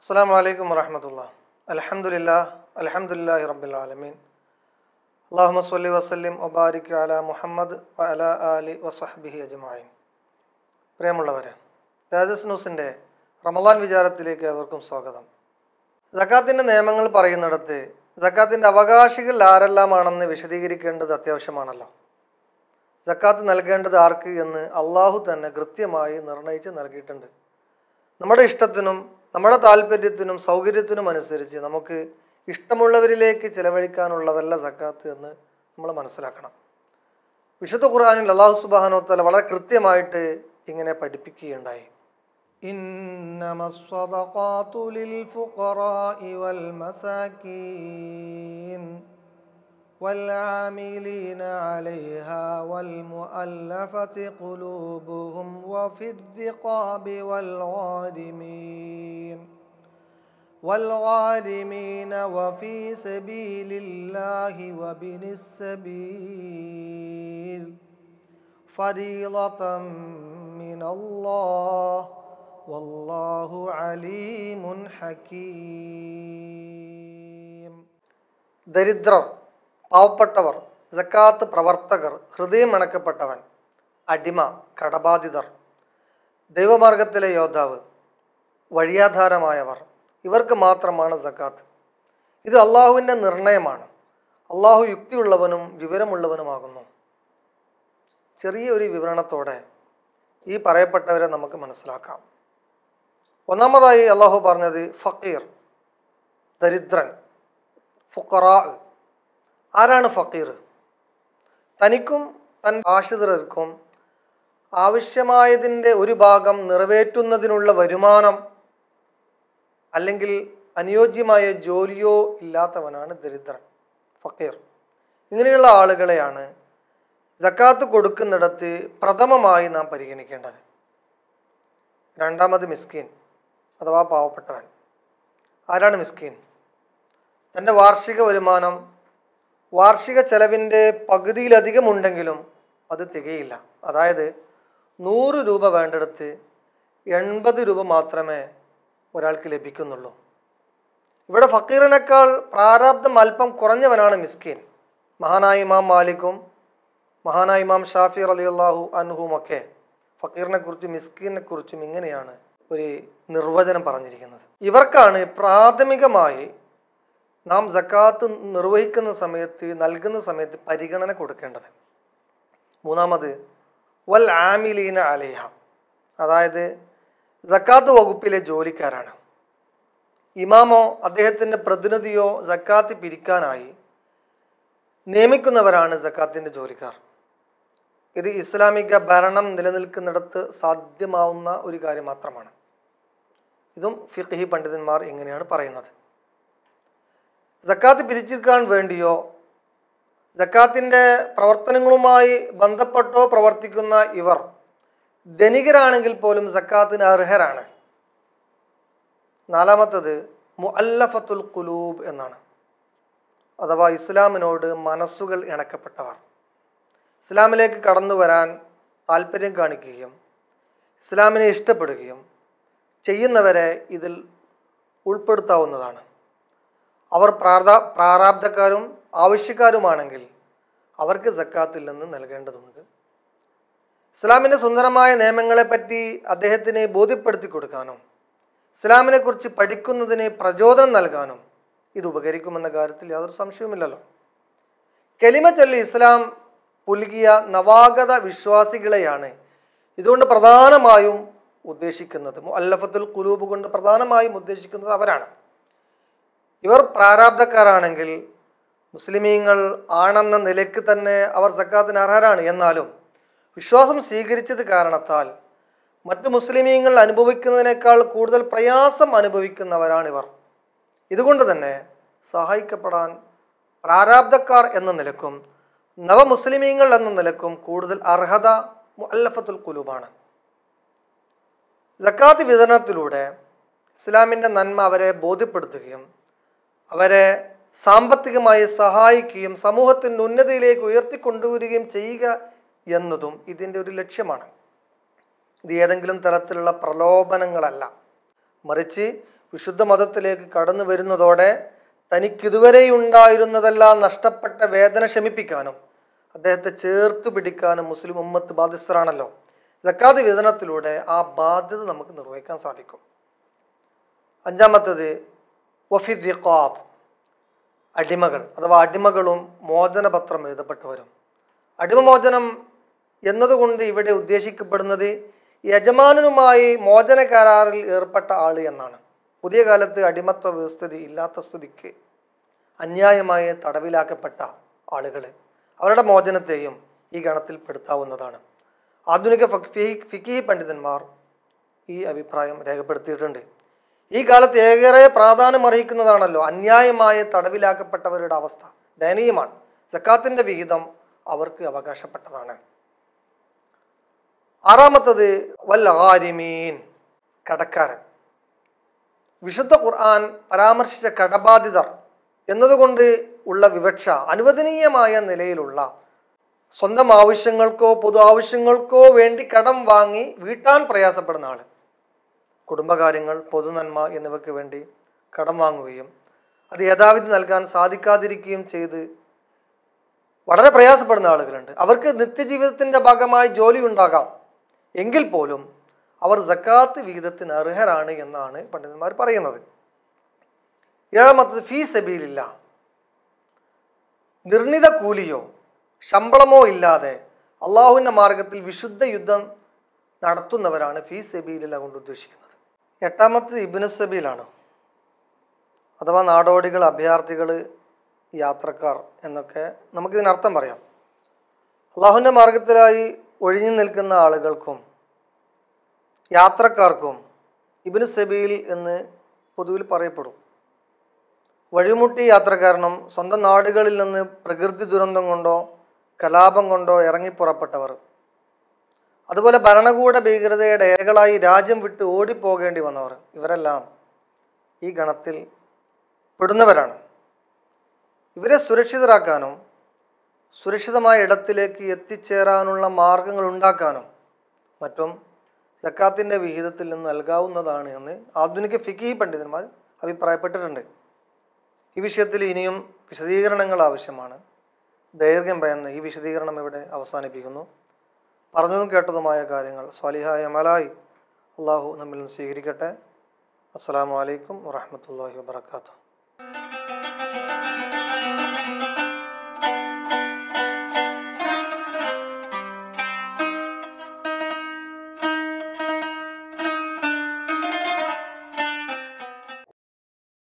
അസ്സാം വലൈക്കും വറഹമത്തുള്ള അലഹമുല്ല അലഹമുല്ലാ റബ്ബിൽ ആലമീൻ അള്ളാഹു സല്ലി വസ്ലിം ഒബാരിക് അല മുഹമ്മദ് അല അലി വസ്ബിഹി അജ്മായിൻ പ്രിയമുള്ളവരെ തേജസ് ന്യൂസിൻ്റെ റമദാൻ വിചാരത്തിലേക്ക് അവർക്കും സ്വാഗതം ജക്കാത്തിൻ്റെ നിയമങ്ങൾ പറയുന്നിടത്ത് ജക്കാത്തിൻ്റെ അവകാശികൾ ആരെല്ലാമാണെന്ന് വിശദീകരിക്കേണ്ടത് അത്യാവശ്യമാണല്ലോ ജക്കാത്ത് നൽകേണ്ടത് ആർക്ക് എന്ന് അള്ളാഹു തന്നെ കൃത്യമായി നിർണയിച്ച് നൽകിയിട്ടുണ്ട് നമ്മുടെ ഇഷ്ടത്തിനും നമ്മുടെ താല്പര്യത്തിനും സൗകര്യത്തിനും അനുസരിച്ച് നമുക്ക് ഇഷ്ടമുള്ളവരിലേക്ക് ചിലവഴിക്കാനുള്ളതല്ല സക്കാത്ത് എന്ന് നമ്മൾ മനസ്സിലാക്കണം വിശുദ്ധ ഖുർആാനിൽ അള്ളാഹു സുബാനോത്തല വളരെ കൃത്യമായിട്ട് ഇങ്ങനെ പഠിപ്പിക്കുകയുണ്ടായി إنما الصدقات വൽ والمساكين والعاملين عليها والمؤلفة قلوبهم وفي الدقاب والغادمين والغادمين وفي سبيل الله وبن السبيل فريضة من الله والله عليم حكيم ദരിദ്രം പാവപ്പെട്ടവർ സക്കാത്ത് പ്രവർത്തകർ അണക്കപ്പെട്ടവൻ അടിമ കടബാധിതർ ദൈവമാർഗത്തിലെ യോദ്ധാവ് വഴിയാധാരമായവർ ഇവർക്ക് മാത്രമാണ് സക്കാത്ത് ഇത് അള്ളാഹുവിൻ്റെ നിർണയമാണ് അള്ളാഹു യുക്തിയുള്ളവനും വിവരമുള്ളവനുമാകുന്നു ചെറിയ ഒരു വിവരണത്തോടെ ഈ പറയപ്പെട്ടവരെ നമുക്ക് മനസ്സിലാക്കാം ഒന്നാമതായി അള്ളാഹു പറഞ്ഞത് ഫക്കീർ ദരിദ്രൻ ഫുക്കറാ ആരാണ് ഫക്കീർ തനിക്കും തൻ ആശ്രിതർക്കും ആവശ്യമായതിൻ്റെ ഒരു ഭാഗം നിറവേറ്റുന്നതിനുള്ള വരുമാനം അല്ലെങ്കിൽ അനുയോജ്യമായ ജോലിയോ ഇല്ലാത്തവനാണ് ദരിദ്രൻ ഫക്കീർ ഇങ്ങനെയുള്ള ആളുകളെയാണ് ജക്കാത്ത് കൊടുക്കുന്നിടത്ത് പ്രഥമമായി നാം പരിഗണിക്കേണ്ടത് രണ്ടാമത് മിസ്കീൻ അഥവാ പാവപ്പെട്ടവൻ ആരാണ് മിസ്കീൻ തൻ്റെ വാർഷിക വരുമാനം വാർഷിക ചെലവിൻ്റെ പകുതിയിലധികം ഉണ്ടെങ്കിലും അത് തികയില്ല അതായത് നൂറ് രൂപ വേണ്ടെടുത്ത് എൺപത് രൂപ മാത്രമേ ഒരാൾക്ക് ലഭിക്കുന്നുള്ളൂ ഇവിടെ ഫക്കീറിനേക്കാൾ പ്രാരാബ്ദം അല്പം കുറഞ്ഞവനാണ് മിസ്കീൻ മഹാനായ ഇമാം മാലിക്കും മഹാനായ ഇമാം ഷാഫി അലിയല്ലാഹു അൻഹുമൊക്കെ ഫക്കീറിനെക്കുറിച്ചും കുറിച്ചും ഇങ്ങനെയാണ് ഒരു നിർവചനം പറഞ്ഞിരിക്കുന്നത് ഇവർക്കാണ് പ്രാഥമികമായി നാം സക്കാത്ത് നിർവഹിക്കുന്ന സമയത്ത് നൽകുന്ന സമയത്ത് പരിഗണന കൊടുക്കേണ്ടത് മൂന്നാമത് വൽ ആമിലീന അലേഹ അതായത് സക്കാത്ത് വകുപ്പിലെ ജോലിക്കാരാണ് ഇമാമോ അദ്ദേഹത്തിൻ്റെ പ്രതിനിധിയോ സക്കാത്ത് പിരിക്കാനായി നിയമിക്കുന്നവരാണ് സക്കാത്തിൻ്റെ ജോലിക്കാർ ഇത് ഇസ്ലാമിക ഭരണം നിലനിൽക്കുന്നിടത്ത് സാധ്യമാവുന്ന ഒരു കാര്യം മാത്രമാണ് ഇതും ഫിഖ്ഹി പണ്ഡിതന്മാർ ഇങ്ങനെയാണ് പറയുന്നത് ജക്കാത്ത് പിരിച്ചെടുക്കാൻ വേണ്ടിയോ ജക്കാത്തിൻ്റെ പ്രവർത്തനങ്ങളുമായി ബന്ധപ്പെട്ടോ പ്രവർത്തിക്കുന്ന ഇവർ ധനികരാണെങ്കിൽ പോലും സക്കാത്തിന് അർഹരാണ് നാലാമത്തത് മുഅല്ലഫത്തുൽ കുലൂബ് എന്നാണ് അഥവാ ഇസ്ലാമിനോട് മനസ്സുകൾ ഇണക്കപ്പെട്ടവർ ഇസ്ലാമിലേക്ക് കടന്നു വരാൻ താല്പര്യം കാണിക്കുകയും ഇസ്ലാമിനെ ഇഷ്ടപ്പെടുകയും ചെയ്യുന്നവരെ ഇതിൽ ഉൾപ്പെടുത്താവുന്നതാണ് അവർ പ്രാർത്ഥ പ്രാരാബ്ധക്കാരും ആവശ്യക്കാരുമാണെങ്കിൽ അവർക്ക് സക്കാത്തിൽ നിന്ന് നൽകേണ്ടതുണ്ട് ഇസ്ലാമിൻ്റെ സുന്ദരമായ നിയമങ്ങളെപ്പറ്റി അദ്ദേഹത്തിന് ബോധ്യപ്പെടുത്തി കൊടുക്കാനും ഇസ്ലാമിനെക്കുറിച്ച് പഠിക്കുന്നതിന് പ്രചോദനം നൽകാനും ഇത് ഉപകരിക്കുമെന്ന കാര്യത്തിൽ യാതൊരു സംശയവുമില്ലല്ലോ കലിമ ചൊല്ലി ഇസ്ലാം പുൽകിയ നവാഗത വിശ്വാസികളെയാണ് ഇതുകൊണ്ട് പ്രധാനമായും ഉദ്ദേശിക്കുന്നത് അല്ലഫത്തുൽ കുലൂബ് കൊണ്ട് പ്രധാനമായും ഉദ്ദേശിക്കുന്നത് അവരാണ് ഇവർ പ്രാരാബ്ധക്കാരാണെങ്കിൽ മുസ്ലിമീങ്ങൾ ആണെന്ന നിലയ്ക്ക് തന്നെ അവർ സക്കാത്തിന് അർഹരാണ് എന്നാലും വിശ്വാസം സ്വീകരിച്ചത് കാരണത്താൽ മറ്റ് മുസ്ലിമീങ്ങൾ അനുഭവിക്കുന്നതിനേക്കാൾ കൂടുതൽ പ്രയാസം അനുഭവിക്കുന്നവരാണിവർ ഇതുകൊണ്ട് തന്നെ സഹായിക്കപ്പെടാൻ പ്രാരാബ്ധക്കാർ എന്ന നിലക്കും നവമുസ്ലിമീങ്ങൾ എന്ന നിലക്കും കൂടുതൽ അർഹത മുഅല്ലഫത്തുൽ കുലൂബാണ് ജക്കാത്ത് വിതരണത്തിലൂടെ ഇസ്ലാമിൻ്റെ നന്മ അവരെ ബോധ്യപ്പെടുത്തുകയും അവരെ സാമ്പത്തികമായി സഹായിക്കുകയും സമൂഹത്തിൻ്റെ ഉന്നതിയിലേക്ക് ഉയർത്തിക്കൊണ്ടുവരികയും ചെയ്യുക എന്നതും ഇതിൻ്റെ ഒരു ലക്ഷ്യമാണ് ഇത് ഏതെങ്കിലും തരത്തിലുള്ള പ്രലോഭനങ്ങളല്ല മറിച്ച് വിശുദ്ധ മതത്തിലേക്ക് കടന്നു വരുന്നതോടെ തനിക്കിതുവരെ ഉണ്ടായിരുന്നതെല്ലാം നഷ്ടപ്പെട്ട വേദന ശമിപ്പിക്കാനും അദ്ദേഹത്തെ ചേർത്തു പിടിക്കാനും മുസ്ലിം ഉമ്മത്ത് ബാധ്യസ്ഥരാണല്ലോ ജക്കാത് വിതരണത്തിലൂടെ ആ ബാധ്യത നമുക്ക് നിർവഹിക്കാൻ സാധിക്കും അഞ്ചാമത്തത് വഫിദ് അടിമകൾ അഥവാ അടിമകളും മോചനപത്രം എഴുതപ്പെട്ടവരും അടിമമോചനം എന്നതുകൊണ്ട് ഇവിടെ ഉദ്ദേശിക്കപ്പെടുന്നത് യജമാനനുമായി മോചന കരാറിൽ ഏർപ്പെട്ട ആൾ എന്നാണ് പുതിയ കാലത്ത് അടിമത്വ വ്യവസ്ഥിതി ഇല്ലാത്ത സ്ഥിതിക്ക് അന്യായമായി തടവിലാക്കപ്പെട്ട ആളുകൾ അവരുടെ മോചനത്തെയും ഈ ഗണത്തിൽ പെടുത്താവുന്നതാണ് ആധുനിക ഫിക്കി പണ്ഡിതന്മാർ ഈ അഭിപ്രായം രേഖപ്പെടുത്തിയിട്ടുണ്ട് ഈ കാലത്ത് ഏറെ പ്രാധാന്യം അർഹിക്കുന്നതാണല്ലോ അന്യായമായ തടവിലാക്കപ്പെട്ടവരുടെ അവസ്ഥ ദയനീയമാണ് സക്കാത്തിൻ്റെ വിഹിതം അവർക്ക് അവകാശപ്പെട്ടതാണ് ആറാമത്തത് വല്ലാരിമീൻ കടക്കാരൻ വിശുദ്ധ ഖുർആൻ പരാമർശിച്ച കടബാധിതർ എന്നതുകൊണ്ട് ഉള്ള വിവക്ഷ അനുവദനീയമായ നിലയിലുള്ള സ്വന്തം ആവശ്യങ്ങൾക്കോ പൊതു ആവശ്യങ്ങൾക്കോ വേണ്ടി കടം വാങ്ങി വീട്ടാൻ പ്രയാസപ്പെടുന്ന ആൾ കുടുംബകാര്യങ്ങൾ പൊതുനന്മ എന്നിവയ്ക്ക് വേണ്ടി കടം വാങ്ങുകയും അത് യഥാവിധി നൽകാൻ സാധിക്കാതിരിക്കുകയും ചെയ്ത് വളരെ പ്രയാസപ്പെടുന്ന ആളുകളുണ്ട് അവർക്ക് നിത്യജീവിതത്തിൻ്റെ ഭാഗമായി ജോലി ഉണ്ടാകാം എങ്കിൽ പോലും അവർ ജക്കാത്ത് വിഹിതത്തിന് അർഹരാണ് എന്നാണ് പണ്ഡിതന്മാർ പറയുന്നത് ഏഴാമത്തത് ഫീ സബീലില്ല നിർണിത കൂലിയോ ശമ്പളമോ ഇല്ലാതെ അള്ളാഹുവിൻ്റെ മാർഗത്തിൽ വിശുദ്ധ യുദ്ധം നടത്തുന്നവരാണ് ഫീ സബീലില്ല കൊണ്ട് ഉദ്ദേശിക്കുന്നത് എട്ടാമത്തെ ഇബിന് സബീലാണ് അഥവാ നാടോടികൾ അഭയാർത്ഥികൾ യാത്രക്കാർ എന്നൊക്കെ നമുക്കിതിനർത്ഥം പറയാം അള്ളാഹുവിൻ്റെ മാർഗത്തിലായി ഒഴിഞ്ഞു നിൽക്കുന്ന ആളുകൾക്കും യാത്രക്കാർക്കും ഇബിന് സബീൽ എന്ന് പൊതുവിൽ പറയപ്പെടും വഴിമുട്ടി യാത്രക്കാരനും സ്വന്തം നാടുകളിൽ നിന്ന് പ്രകൃതി ദുരന്തം കൊണ്ടോ കലാപം കൊണ്ടോ ഇറങ്ങിപ്പുറപ്പെട്ടവർ അതുപോലെ ഭരണകൂട ഭീകരതയുടെ ഏകളായി രാജ്യം വിട്ട് ഓടിപ്പോകേണ്ടി വന്നവർ ഇവരെല്ലാം ഈ ഗണത്തിൽ പെടുന്നവരാണ് ഇവരെ സുരക്ഷിതരാക്കാനും സുരക്ഷിതമായ ഇടത്തിലേക്ക് എത്തിച്ചേരാനുള്ള മാർഗങ്ങൾ ഉണ്ടാക്കാനും മറ്റും സക്കാത്തിൻ്റെ വിഹിതത്തിൽ നിന്ന് നൽകാവുന്നതാണ് എന്ന് ആധുനിക ഫിക്കി പണ്ഡിതന്മാർ അഭിപ്രായപ്പെട്ടിട്ടുണ്ട് ഈ വിഷയത്തിൽ ഇനിയും വിശദീകരണങ്ങൾ ആവശ്യമാണ് ദൈർഘ്യം പയന്ന് ഈ വിശദീകരണം ഇവിടെ അവസാനിപ്പിക്കുന്നു പറഞ്ഞതും കേട്ടതുമായ കാര്യങ്ങൾ സ്വാലിഹായ മലായി അള്ളാഹു നമ്മിൽ നിന്ന് സ്വീകരിക്കട്ടെ അസ്സാം വലൈക്കും വാഹമത്തല്ലാഹി വാത്തു